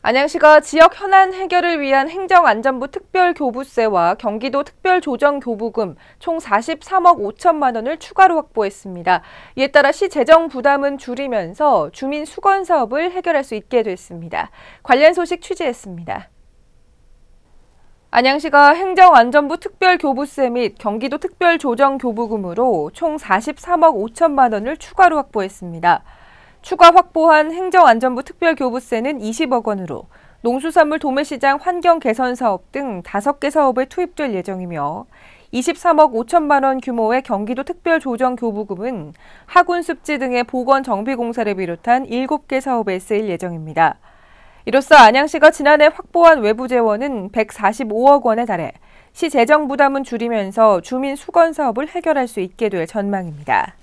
안양시가 지역 현안 해결을 위한 행정안전부 특별교부세와 경기도 특별조정교부금 총 43억 5천만 원을 추가로 확보했습니다. 이에 따라 시 재정 부담은 줄이면서 주민 수건 사업을 해결할 수 있게 됐습니다. 관련 소식 취재했습니다. 안양시가 행정안전부 특별교부세 및 경기도 특별조정교부금으로 총 43억 5천만 원을 추가로 확보했습니다. 추가 확보한 행정안전부 특별교부세는 20억 원으로 농수산물 도매시장 환경 개선 사업 등 다섯 개 사업에 투입될 예정이며 23억 5천만 원 규모의 경기도 특별조정교부금은 하군습지 등의 보건 정비 공사를 비롯한 7개 사업에 쓰일 예정입니다. 이로써 안양시가 지난해 확보한 외부 재원은 145억 원에 달해 시 재정 부담은 줄이면서 주민 수건 사업을 해결할 수 있게 될 전망입니다.